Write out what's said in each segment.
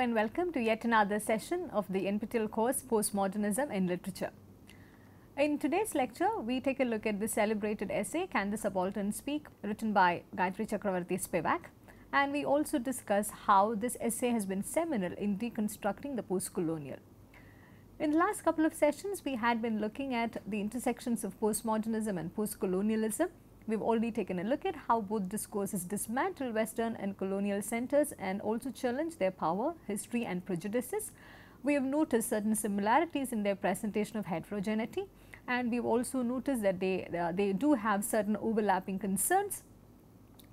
and welcome to yet another session of the NPTEL course Postmodernism in Literature. In today's lecture, we take a look at the celebrated essay Can the Subaltern Speak written by Gayatri Chakravarti Spivak and we also discuss how this essay has been seminal in deconstructing the postcolonial. In the last couple of sessions, we had been looking at the intersections of postmodernism and postcolonialism we have already taken a look at how both discourses dismantle western and colonial centers and also challenge their power, history and prejudices. We have noticed certain similarities in their presentation of heterogeneity and we have also noticed that they, uh, they do have certain overlapping concerns.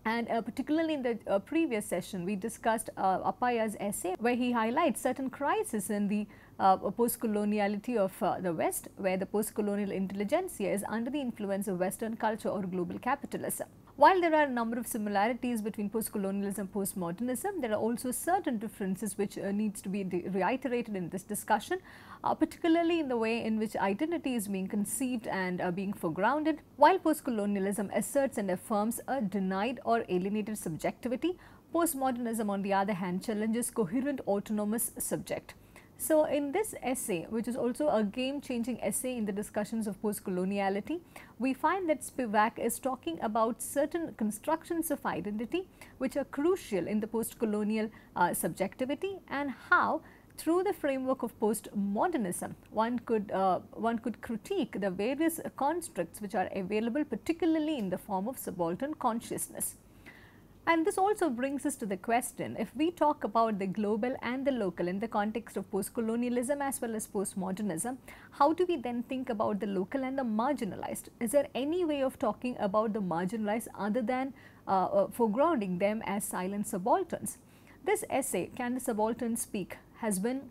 And uh, particularly in the uh, previous session, we discussed uh, Appaya's essay where he highlights certain crises in the uh, post-coloniality of uh, the West, where the post-colonial intelligentsia is under the influence of Western culture or global capitalism. While there are a number of similarities between post-colonialism and post-modernism, there are also certain differences which uh, needs to be reiterated in this discussion, uh, particularly in the way in which identity is being conceived and uh, being foregrounded, while post-colonialism asserts and affirms a denied or alienated subjectivity, post-modernism on the other hand challenges coherent autonomous subject. So, in this essay, which is also a game changing essay in the discussions of post coloniality, we find that Spivak is talking about certain constructions of identity which are crucial in the post colonial uh, subjectivity and how through the framework of postmodernism, one could uh, one could critique the various constructs which are available, particularly in the form of subaltern consciousness. And this also brings us to the question, if we talk about the global and the local in the context of post-colonialism as well as postmodernism, how do we then think about the local and the marginalized? Is there any way of talking about the marginalized other than uh, uh, foregrounding them as silent subalterns? This essay, Can the Subaltern Speak, has been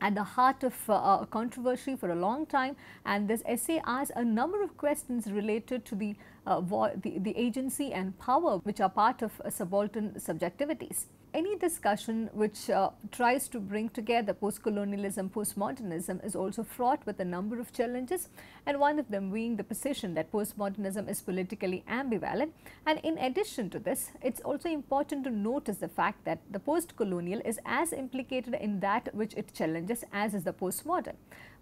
at the heart of uh, controversy for a long time and this essay asks a number of questions related to the, uh, the, the, agency and power which are part of uh, subaltern subjectivities any discussion which uh, tries to bring together post-colonialism, post-modernism is also fraught with a number of challenges and one of them being the position that post-modernism is politically ambivalent. And in addition to this, it's also important to notice the fact that the post-colonial is as implicated in that which it challenges as is the post-modern.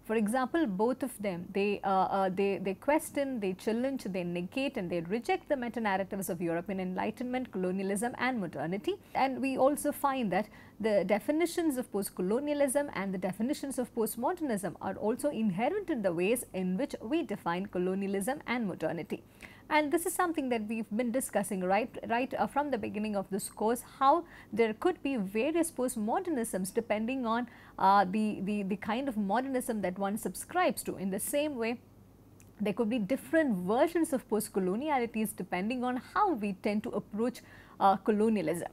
For example, both of them, they, uh, uh, they, they question, they challenge, they negate and they reject the meta-narratives of European Enlightenment, colonialism and modernity. And we also find that the definitions of post-colonialism and the definitions of post-modernism are also inherent in the ways in which we define colonialism and modernity. And this is something that we've been discussing right, right uh, from the beginning of this course, how there could be various postmodernisms depending on uh, the, the, the kind of modernism that one subscribes to. In the same way, there could be different versions of post-colonialities depending on how we tend to approach uh, colonialism.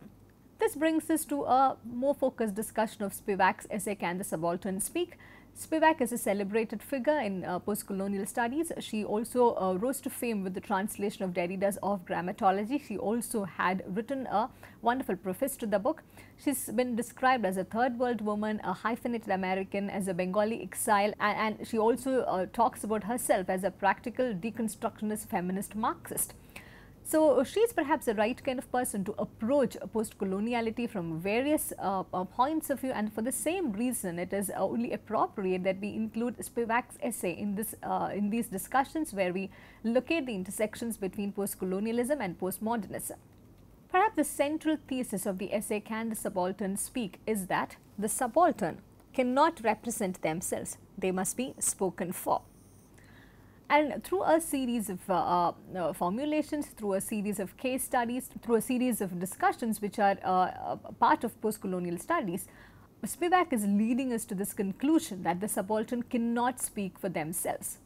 This brings us to a more focused discussion of Spivak's essay, Can the Subaltern Speak? Spivak is a celebrated figure in uh, post-colonial studies. She also uh, rose to fame with the translation of Derrida's Of Grammatology. She also had written a wonderful preface to the book. She's been described as a third world woman, a hyphenated American, as a Bengali exile and, and she also uh, talks about herself as a practical deconstructionist feminist Marxist. So uh, she is perhaps the right kind of person to approach post-coloniality from various uh, uh points of view and for the same reason it is uh, only appropriate that we include Spivak's essay in this uh, in these discussions where we locate the intersections between post-colonialism and post-modernism. Perhaps the central thesis of the essay Can the Subaltern Speak is that the subaltern cannot represent themselves, they must be spoken for. And through a series of uh, uh, formulations, through a series of case studies, through a series of discussions which are uh, uh, part of post-colonial studies, Spivak is leading us to this conclusion that the subaltern cannot speak for themselves.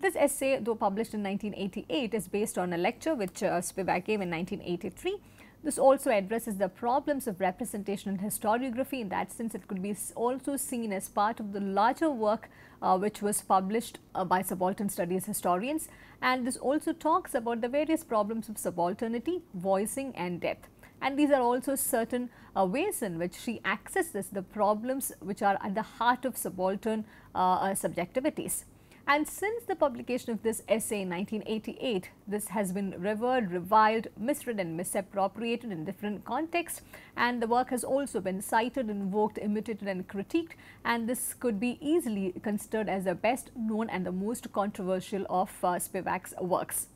This essay, though published in 1988, is based on a lecture which uh, Spivak gave in 1983 this also addresses the problems of representation and historiography. In that sense, it could be also seen as part of the larger work uh, which was published uh, by subaltern studies historians. And this also talks about the various problems of subalternity, voicing and death and these are also certain uh, ways in which she accesses the problems which are at the heart of subaltern uh, uh, subjectivities. And since the publication of this essay in 1988, this has been revered, reviled, misread and misappropriated in different contexts and the work has also been cited, invoked, imitated and critiqued and this could be easily considered as the best known and the most controversial of uh, Spivak's works.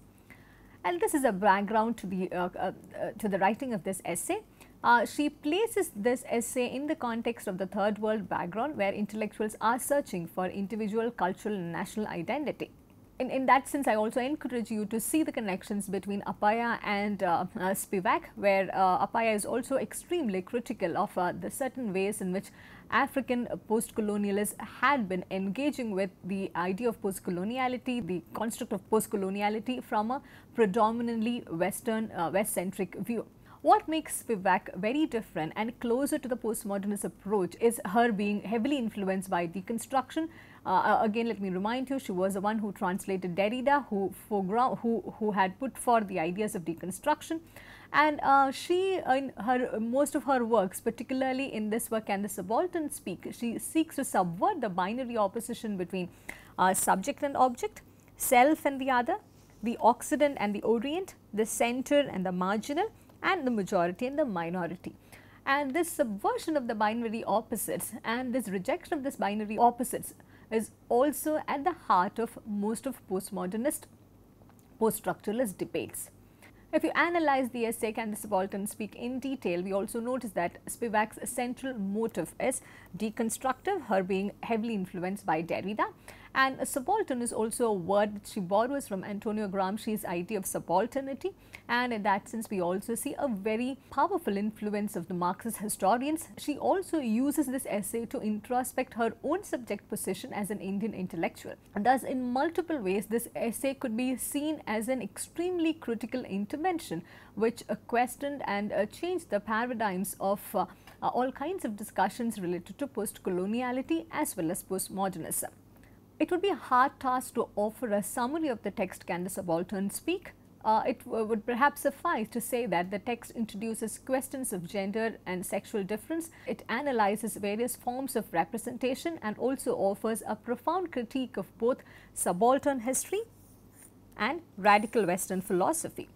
And this is a background to the, uh, uh, uh to the writing of this essay. Uh, she places this essay in the context of the third world background where intellectuals are searching for individual, cultural and national identity. In, in that sense, I also encourage you to see the connections between Apaya and uh, uh, Spivak, where uh, Apaya is also extremely critical of uh, the certain ways in which African post-colonialists had been engaging with the idea of post-coloniality, the construct of post-coloniality from a predominantly Western, uh, West-centric view. What makes Spivak very different and closer to the postmodernist approach is her being heavily influenced by deconstruction. Uh, uh, again, let me remind you, she was the one who translated Derrida, who, who, who had put forth the ideas of deconstruction and uh, she in her most of her works particularly in this work and the subaltern speak she seeks to subvert the binary opposition between uh, subject and object self and the other the occident and the orient the center and the marginal and the majority and the minority. And this subversion of the binary opposites and this rejection of this binary opposites is also at the heart of most of postmodernist post-structuralist debates. If you analyze the essay and the Subaltern speak in detail, we also notice that Spivak's central motive is deconstructive, her being heavily influenced by Derrida and subaltern is also a word that she borrows from Antonio Gramsci's idea of subalternity. And in that sense, we also see a very powerful influence of the Marxist historians. She also uses this essay to introspect her own subject position as an Indian intellectual. And thus, in multiple ways, this essay could be seen as an extremely critical intervention which uh, questioned and uh, changed the paradigms of uh, all kinds of discussions related to post-coloniality as well as post-modernism. It would be a hard task to offer a summary of the text Can the Subaltern Speak? Uh, it would perhaps suffice to say that the text introduces questions of gender and sexual difference, it analyzes various forms of representation and also offers a profound critique of both subaltern history and radical Western philosophy.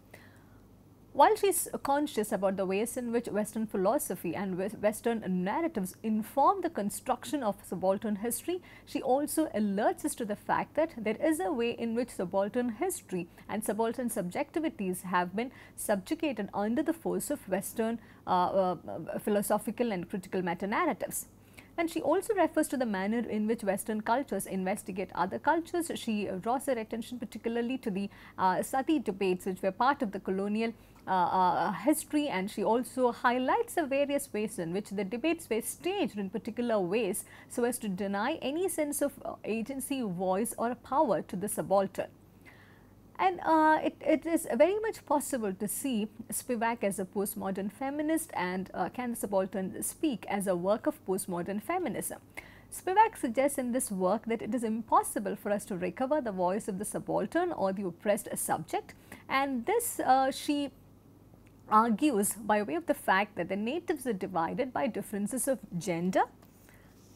While she is conscious about the ways in which Western philosophy and Western narratives inform the construction of subaltern history, she also alerts us to the fact that there is a way in which subaltern history and subaltern subjectivities have been subjugated under the force of Western uh, uh, philosophical and critical meta narratives and she also refers to the manner in which western cultures investigate other cultures. She draws her attention particularly to the uh, sati debates which were part of the colonial uh, uh, uh, history and she also highlights the various ways in which the debates were staged in particular ways so as to deny any sense of agency, voice or power to the subaltern. And uh, it, it is very much possible to see Spivak as a postmodern feminist and uh, Can the Subaltern Speak as a work of postmodern feminism. Spivak suggests in this work that it is impossible for us to recover the voice of the subaltern or the oppressed subject and this uh, she argues by way of the fact that the natives are divided by differences of gender,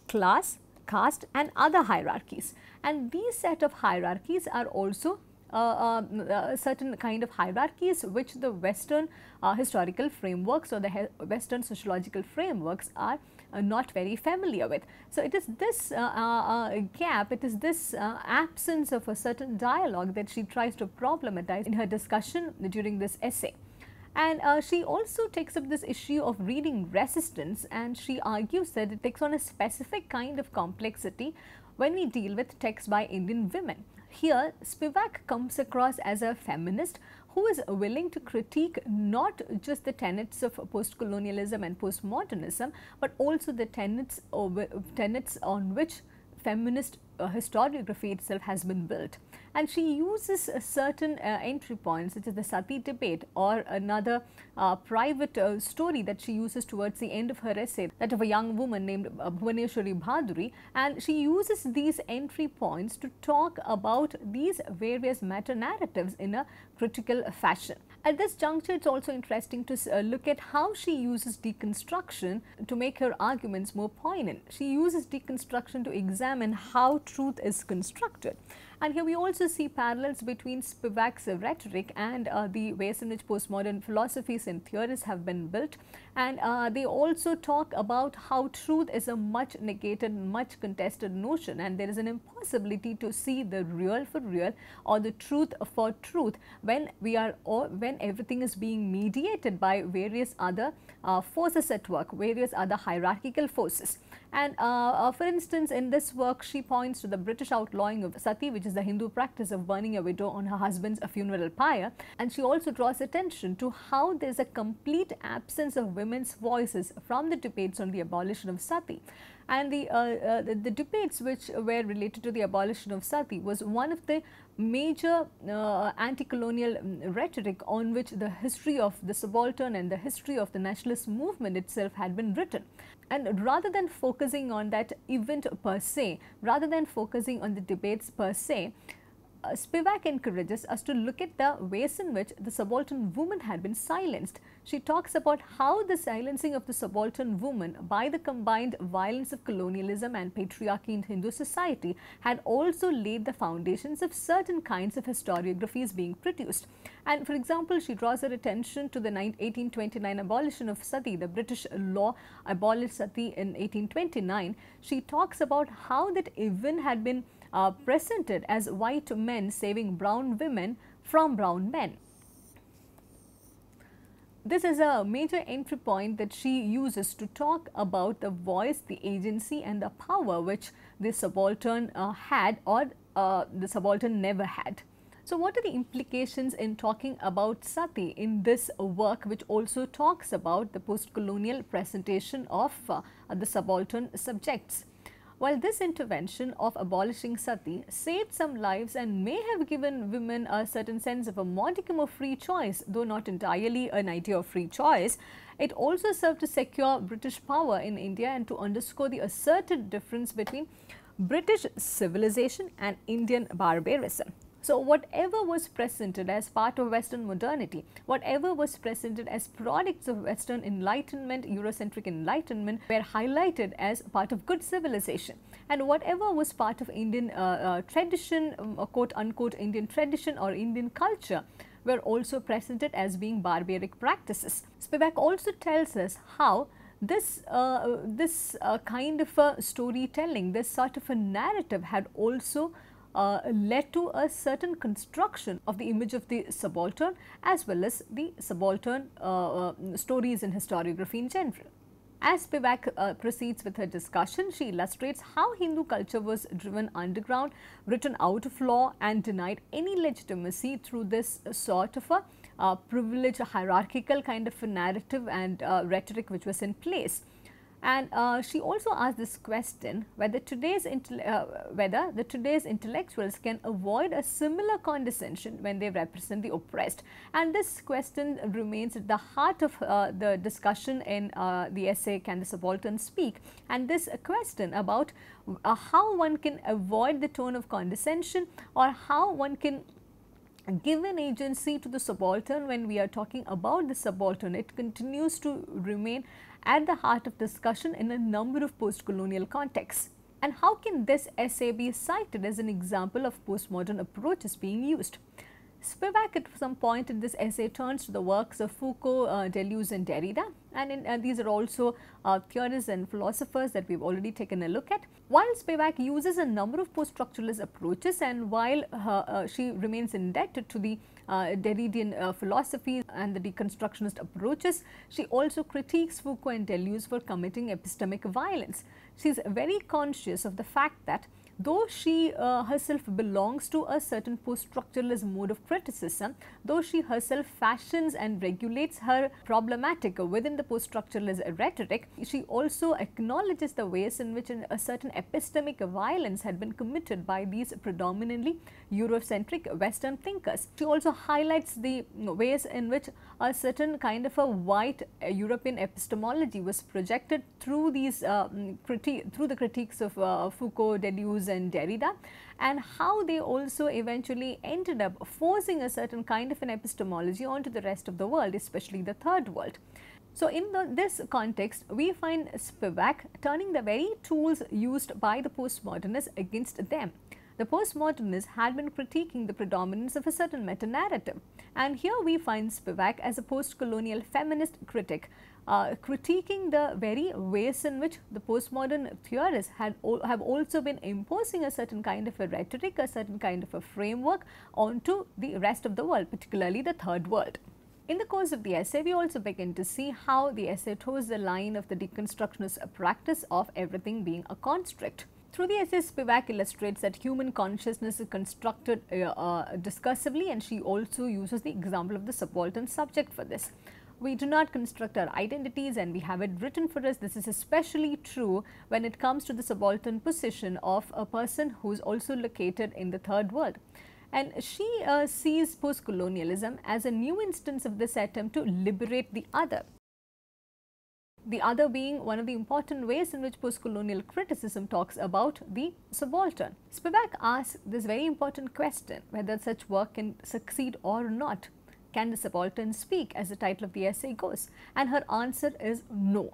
class, caste and other hierarchies. And these set of hierarchies are also uh, um, uh, certain kind of hierarchies which the western uh, historical frameworks or the western sociological frameworks are uh, not very familiar with. So, it is this uh, uh, gap, it is this absence of a certain dialogue that she tries to problematize in her discussion during this essay. And uh, she also takes up this issue of reading resistance and she argues that it takes on a specific kind of complexity when we deal with texts by Indian women. Here, Spivak comes across as a feminist who is willing to critique not just the tenets of post-colonialism and postmodernism, but also the tenets, over, tenets on which feminist uh, historiography itself has been built. And she uses certain uh, entry points such as the Sati debate or another uh, private uh, story that she uses towards the end of her essay that of a young woman named uh, Bhuvaneshwari Bhaduri and she uses these entry points to talk about these various meta narratives in a critical fashion. At this juncture, it's also interesting to uh, look at how she uses deconstruction to make her arguments more poignant. She uses deconstruction to examine how truth is constructed. And here we also see parallels between Spivak's rhetoric and uh, the ways in which postmodern philosophies and theories have been built. And uh, they also talk about how truth is a much negated, much contested notion and there is an impossibility to see the real for real or the truth for truth when we are or when everything is being mediated by various other uh, forces at work, various other hierarchical forces. And uh, uh, for instance, in this work, she points to the British outlawing of sati, which is the Hindu practice of burning a widow on her husband's funeral pyre. And she also draws attention to how there's a complete absence of women's voices from the debates on the abolition of sati and the, uh, uh, the, the, debates which were related to the abolition of sati was one of the major uh, anti-colonial um, rhetoric on which the history of the subaltern and the history of the nationalist movement itself had been written. And rather than focusing on that event per se, rather than focusing on the debates per se, uh, Spivak encourages us to look at the ways in which the subaltern woman had been silenced. She talks about how the silencing of the subaltern woman by the combined violence of colonialism and patriarchy in Hindu society had also laid the foundations of certain kinds of historiographies being produced. And for example, she draws her attention to the 1829 abolition of sati, the British law abolished sati in 1829. She talks about how that even had been uh, presented as white men saving brown women from brown men. This is a major entry point that she uses to talk about the voice, the agency and the power which the subaltern uh, had or uh, the subaltern never had. So, what are the implications in talking about sati in this work which also talks about the post-colonial presentation of uh, the subaltern subjects? While this intervention of abolishing sati saved some lives and may have given women a certain sense of a modicum of free choice, though not entirely an idea of free choice, it also served to secure British power in India and to underscore the asserted difference between British civilization and Indian barbarism. So, whatever was presented as part of Western modernity, whatever was presented as products of Western enlightenment, Eurocentric enlightenment, were highlighted as part of good civilization. And whatever was part of Indian uh, uh, tradition, um, quote unquote Indian tradition or Indian culture, were also presented as being barbaric practices. Spivak also tells us how this, uh, this uh, kind of a storytelling, this sort of a narrative had also uh, led to a certain construction of the image of the subaltern as well as the subaltern uh, uh stories in historiography in general. As Pivak uh, proceeds with her discussion, she illustrates how Hindu culture was driven underground, written out of law and denied any legitimacy through this sort of a uh, privileged hierarchical kind of narrative and uh, rhetoric which was in place. And uh, she also asked this question whether today's uh, whether the today's intellectuals can avoid a similar condescension when they represent the oppressed. And this question remains at the heart of uh, the discussion in uh, the essay "Can the Subaltern Speak?" And this question about uh, how one can avoid the tone of condescension or how one can give an agency to the subaltern when we are talking about the subaltern it continues to remain at the heart of discussion in a number of post-colonial contexts. And how can this essay be cited as an example of postmodern approaches being used? Spivak at some point in this essay turns to the works of Foucault, uh, Deleuze and Derrida and, in, and uh, these are also uh, theorists and philosophers that we've already taken a look at. While Spivak uses a number of post-structuralist approaches and while her, uh, she remains indebted to the uh, Derridian uh, philosophy and the deconstructionist approaches. She also critiques Foucault and Deleuze for committing epistemic violence. She is very conscious of the fact that Though she uh, herself belongs to a certain post-structuralist mode of criticism, though she herself fashions and regulates her problematica within the post-structuralist rhetoric, she also acknowledges the ways in which a certain epistemic violence had been committed by these predominantly Eurocentric Western thinkers. She also highlights the ways in which a certain kind of a white uh, European epistemology was projected through these uh, mm, through the critiques of uh, Foucault, Deleuze and Derrida and how they also eventually ended up forcing a certain kind of an epistemology onto the rest of the world, especially the third world. So, in the, this context, we find Spivak turning the very tools used by the postmodernists against them. The postmodernists had been critiquing the predominance of a certain meta-narrative. And here we find Spivak as a post-colonial feminist critic, uh, critiquing the very ways in which the postmodern theorists had have also been imposing a certain kind of a rhetoric, a certain kind of a framework onto the rest of the world, particularly the third world. In the course of the essay, we also begin to see how the essay toes the line of the deconstructionist practice of everything being a construct. Through the essay, Spivak illustrates that human consciousness is constructed uh, uh, discursively and she also uses the example of the subaltern subject for this. We do not construct our identities and we have it written for us. This is especially true when it comes to the subaltern position of a person who is also located in the third world. And she uh, sees post-colonialism as a new instance of this attempt to liberate the other the other being one of the important ways in which postcolonial criticism talks about the subaltern. Spivak asks this very important question whether such work can succeed or not. Can the subaltern speak as the title of the essay goes? And her answer is no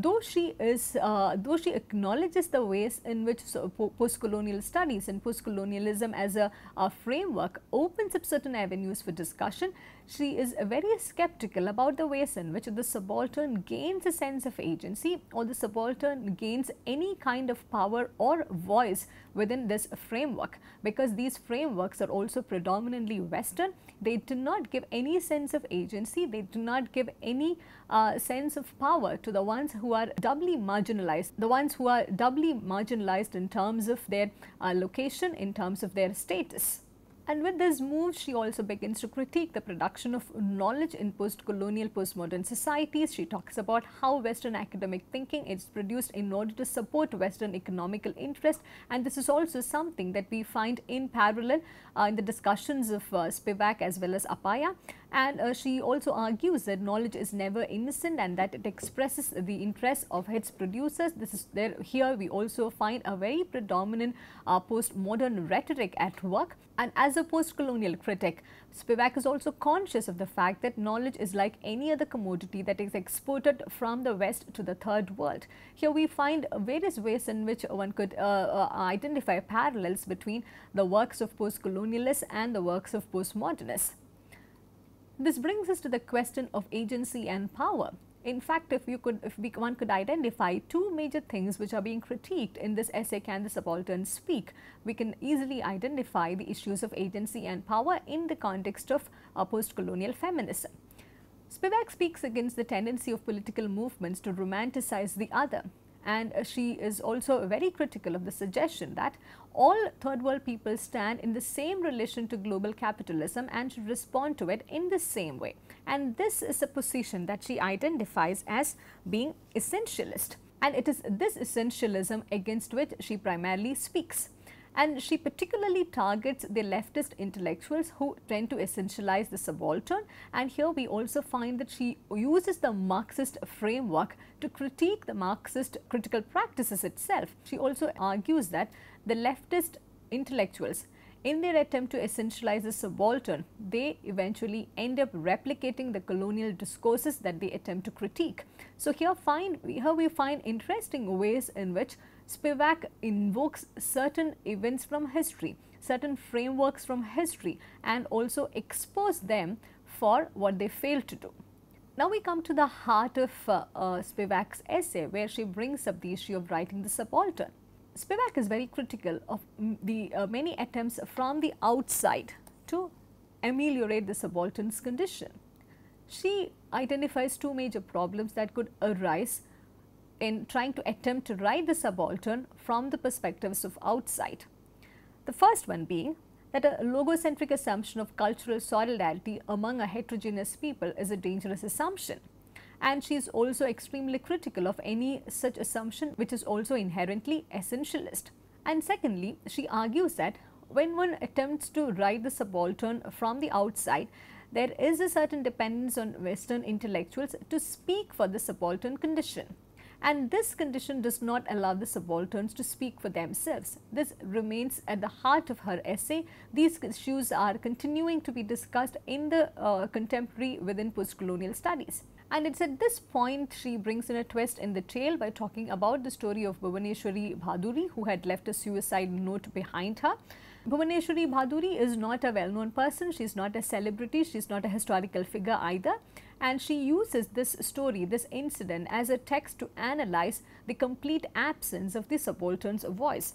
though she is, uh, though she acknowledges the ways in which so post-colonial studies and post-colonialism as a, a framework opens up certain avenues for discussion, she is very skeptical about the ways in which the subaltern gains a sense of agency or the subaltern gains any kind of power or voice within this framework because these frameworks are also predominantly Western they do not give any sense of agency. They do not give any uh, sense of power to the ones who are doubly marginalized, the ones who are doubly marginalized in terms of their uh, location, in terms of their status. And with this move, she also begins to critique the production of knowledge in post-colonial postmodern societies. She talks about how Western academic thinking is produced in order to support Western economical interest. And this is also something that we find in parallel uh, in the discussions of uh, Spivak as well as Apaya. And uh, she also argues that knowledge is never innocent and that it expresses the interests of its producers. This is there. Here we also find a very predominant uh, postmodern rhetoric at work. And as a post-colonial critic, Spivak is also conscious of the fact that knowledge is like any other commodity that is exported from the West to the Third World. Here we find various ways in which one could uh, uh, identify parallels between the works of post-colonialists and the works of postmodernists. This brings us to the question of agency and power. In fact, if you could, if we, one could identify two major things which are being critiqued in this essay, Can the Subaltern Speak? We can easily identify the issues of agency and power in the context of uh, post-colonial feminism. Spivak speaks against the tendency of political movements to romanticize the other and uh, she is also very critical of the suggestion that all third world people stand in the same relation to global capitalism and should respond to it in the same way. And this is a position that she identifies as being essentialist. And it is this essentialism against which she primarily speaks and she particularly targets the leftist intellectuals who tend to essentialize the subaltern and here we also find that she uses the Marxist framework to critique the Marxist critical practices itself. She also argues that the leftist intellectuals in their attempt to essentialize the subaltern, they eventually end up replicating the colonial discourses that they attempt to critique. So, here find here we find interesting ways in which Spivak invokes certain events from history, certain frameworks from history and also expose them for what they fail to do. Now we come to the heart of uh, uh, Spivak's essay where she brings up the issue of writing the subaltern. Spivak is very critical of mm, the uh, many attempts from the outside to ameliorate the subaltern's condition she identifies two major problems that could arise in trying to attempt to write the subaltern from the perspectives of outside. The first one being that a logocentric assumption of cultural solidarity among a heterogeneous people is a dangerous assumption. And she is also extremely critical of any such assumption which is also inherently essentialist. And secondly, she argues that when one attempts to write the subaltern from the outside, there is a certain dependence on Western intellectuals to speak for the subaltern condition. And this condition does not allow the subalterns to speak for themselves. This remains at the heart of her essay. These issues are continuing to be discussed in the uh, contemporary within postcolonial studies. And it's at this point she brings in a twist in the tale by talking about the story of Bhuvaneshwari Bhaduri who had left a suicide note behind her Bhuvaneshwari Bhaduri is not a well-known person, she is not a celebrity, she is not a historical figure either and she uses this story, this incident as a text to analyze the complete absence of the subaltern's voice.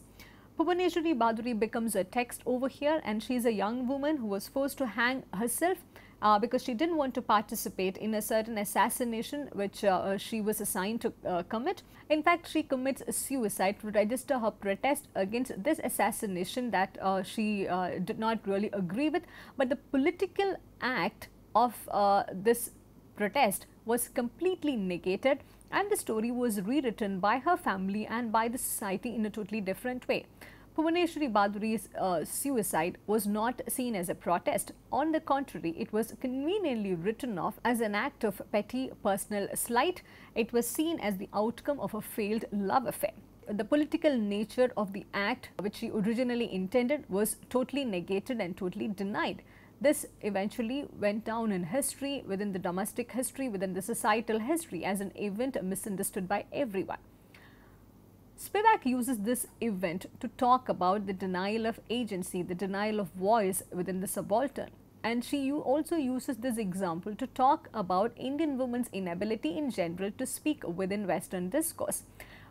Bhuvaneshwari Bhaduri becomes a text over here and she is a young woman who was forced to hang herself uh, because she didn't want to participate in a certain assassination which uh, uh she was assigned to uh, commit. In fact, she commits suicide to register her protest against this assassination that uh, she uh, did not really agree with. But the political act of this protest was completely negated and the story was rewritten by her family and by the society in a totally different way. Bhuvaneshwari Baduri's uh, suicide was not seen as a protest. On the contrary, it was conveniently written off as an act of petty personal slight. It was seen as the outcome of a failed love affair. The political nature of the act, which she originally intended, was totally negated and totally denied. This eventually went down in history, within the domestic history, within the societal history, as an event misunderstood by everyone. Spivak uses this event to talk about the denial of agency, the denial of voice within the subaltern. And she also uses this example to talk about Indian women's inability in general to speak within Western discourse.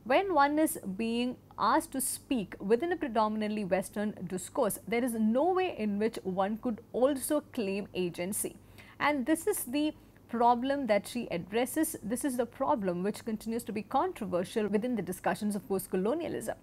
When one is being asked to speak within a predominantly Western discourse, there is no way in which one could also claim agency. And this is the problem that she addresses. This is the problem which continues to be controversial within the discussions of post-colonialism.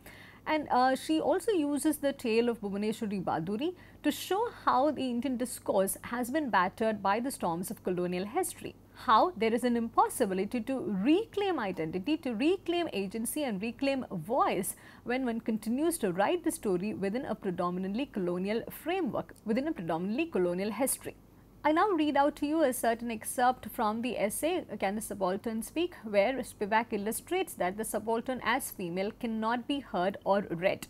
And uh, she also uses the tale of Bhubaneswari Baduri to show how the Indian discourse has been battered by the storms of colonial history. How there is an impossibility to reclaim identity, to reclaim agency and reclaim voice when one continues to write the story within a predominantly colonial framework, within a predominantly colonial history. I now read out to you a certain excerpt from the essay Can the Subaltern Speak where Spivak illustrates that the subaltern as female cannot be heard or read.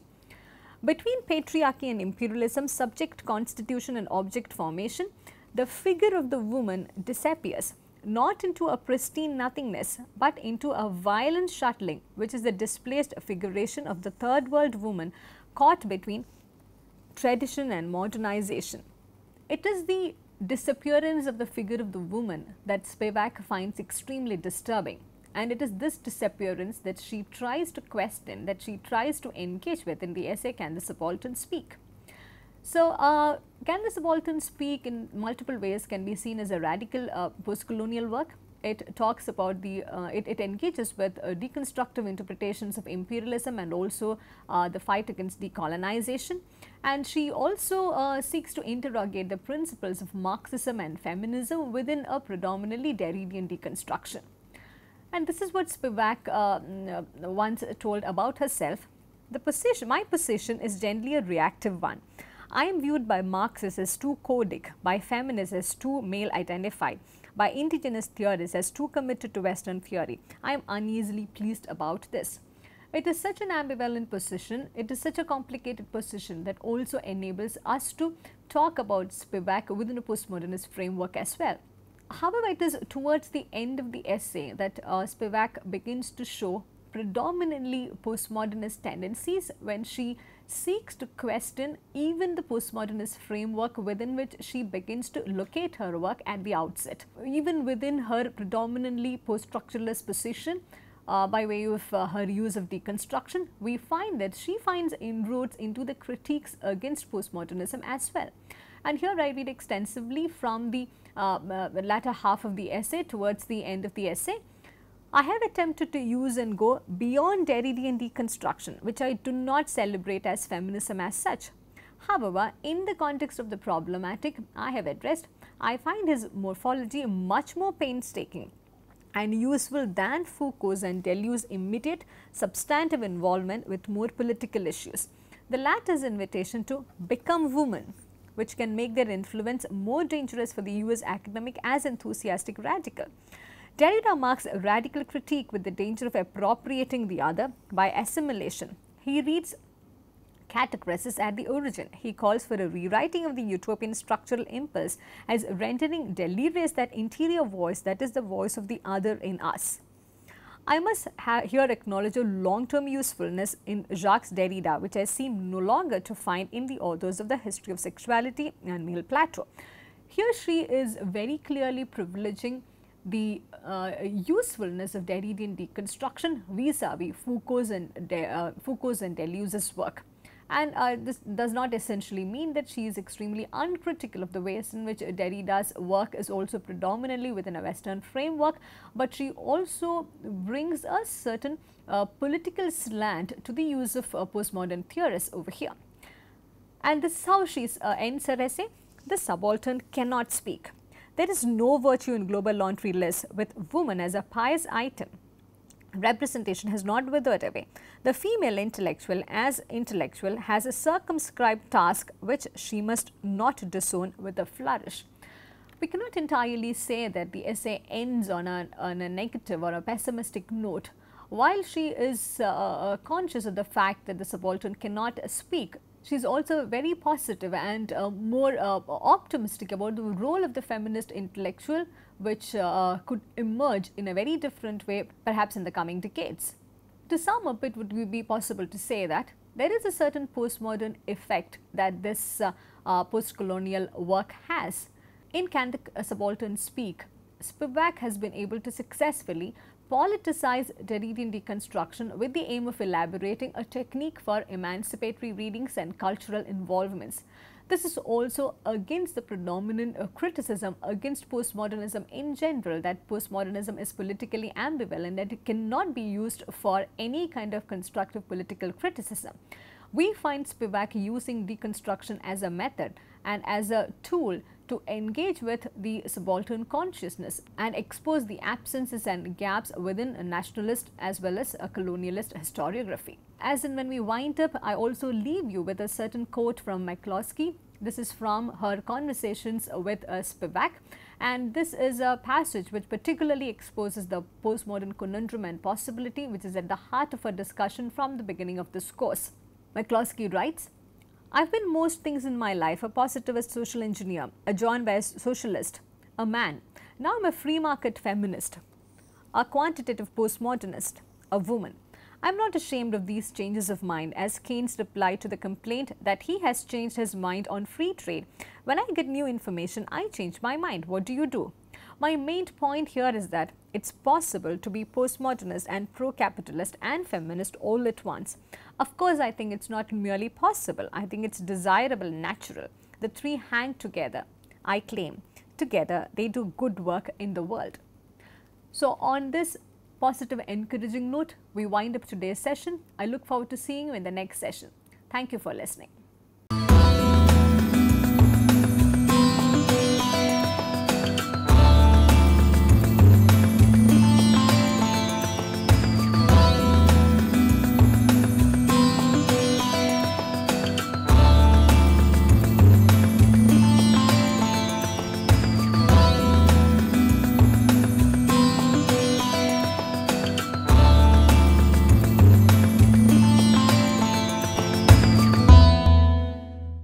Between patriarchy and imperialism, subject constitution and object formation, the figure of the woman disappears not into a pristine nothingness but into a violent shuttling which is the displaced figuration of the third world woman caught between tradition and modernization. It is the disappearance of the figure of the woman that Spivak finds extremely disturbing. And it is this disappearance that she tries to question, that she tries to engage with in the essay, Can the Subaltern Speak? So, uh, Can the Subaltern Speak in multiple ways can be seen as a radical uh, post-colonial work it talks about the, uh, it, it, engages with uh, deconstructive interpretations of imperialism and also uh, the fight against decolonization. And she also uh, seeks to interrogate the principles of Marxism and feminism within a predominantly Derridean deconstruction. And this is what Spivak uh, mm, uh, once told about herself. The position, my position is generally a reactive one. I am viewed by Marxists as too codic, by feminists as too male identified by indigenous theorists as too committed to Western theory. I am uneasily pleased about this. It is such an ambivalent position, it is such a complicated position that also enables us to talk about Spivak within a postmodernist framework as well. However, it is towards the end of the essay that uh, Spivak begins to show predominantly postmodernist tendencies when she seeks to question even the postmodernist framework within which she begins to locate her work at the outset. Even within her predominantly post-structuralist position, uh, by way of uh, her use of deconstruction, we find that she finds inroads into the critiques against postmodernism as well. And here I read extensively from the uh, uh latter half of the essay towards the end of the essay. I have attempted to use and go beyond Derridian deconstruction, which I do not celebrate as feminism as such. However, in the context of the problematic I have addressed, I find his morphology much more painstaking and useful than Foucault's and Deleuze's immediate substantive involvement with more political issues. The latter's invitation to become woman, which can make their influence more dangerous for the US academic as enthusiastic radical. Derrida marks a radical critique with the danger of appropriating the other by assimilation. He reads catachresis at the origin. He calls for a rewriting of the utopian structural impulse as rendering delirious that interior voice that is the voice of the other in us. I must here acknowledge a long-term usefulness in Jacques Derrida which I seem no longer to find in the authors of The History of Sexuality and male Plato. Here she is very clearly privileging the uh, usefulness of Derridian deconstruction vis-a-vis Foucault's and, De, uh, Foucault's and Deleuze's work. And uh, this does not essentially mean that she is extremely uncritical of the ways in which Derrida's work is also predominantly within a Western framework, but she also brings a certain uh, political slant to the use of uh, postmodern theorists over here. And this is how she uh, ends her essay, the subaltern cannot speak. There is no virtue in global laundry list with woman as a pious item. Representation has not withered away. The female intellectual as intellectual has a circumscribed task which she must not disown with a flourish we cannot entirely say that the essay ends on a, on a negative or a pessimistic note. While she is uh, uh conscious of the fact that the subaltern cannot speak she's also very positive and uh, more uh, optimistic about the role of the feminist intellectual which uh, could emerge in a very different way perhaps in the coming decades. To sum up it would be possible to say that there is a certain postmodern effect that this uh, uh, postcolonial work has. In Can the Subaltern Speak, Spivak has been able to successfully politicize Derridian deconstruction with the aim of elaborating a technique for emancipatory readings and cultural involvements. This is also against the predominant uh, criticism against postmodernism in general that postmodernism is politically ambivalent that it cannot be used for any kind of constructive political criticism. We find Spivak using deconstruction as a method and as a tool to engage with the subaltern consciousness and expose the absences and gaps within nationalist as well as colonialist historiography. As in when we wind up, I also leave you with a certain quote from McCloskey. This is from her conversations with uh, Spivak and this is a passage which particularly exposes the postmodern conundrum and possibility which is at the heart of our discussion from the beginning of this course. McCloskey writes, I've been most things in my life a positivist social engineer, a John Bayes socialist, a man. Now I'm a free market feminist, a quantitative postmodernist, a woman. I'm not ashamed of these changes of mind as Keynes replied to the complaint that he has changed his mind on free trade. When I get new information, I change my mind. What do you do? My main point here is that it's possible to be postmodernist and pro-capitalist and feminist all at once. Of course, I think it's not merely possible. I think it's desirable, natural. The three hang together, I claim. Together, they do good work in the world. So, on this positive, encouraging note, we wind up today's session. I look forward to seeing you in the next session. Thank you for listening.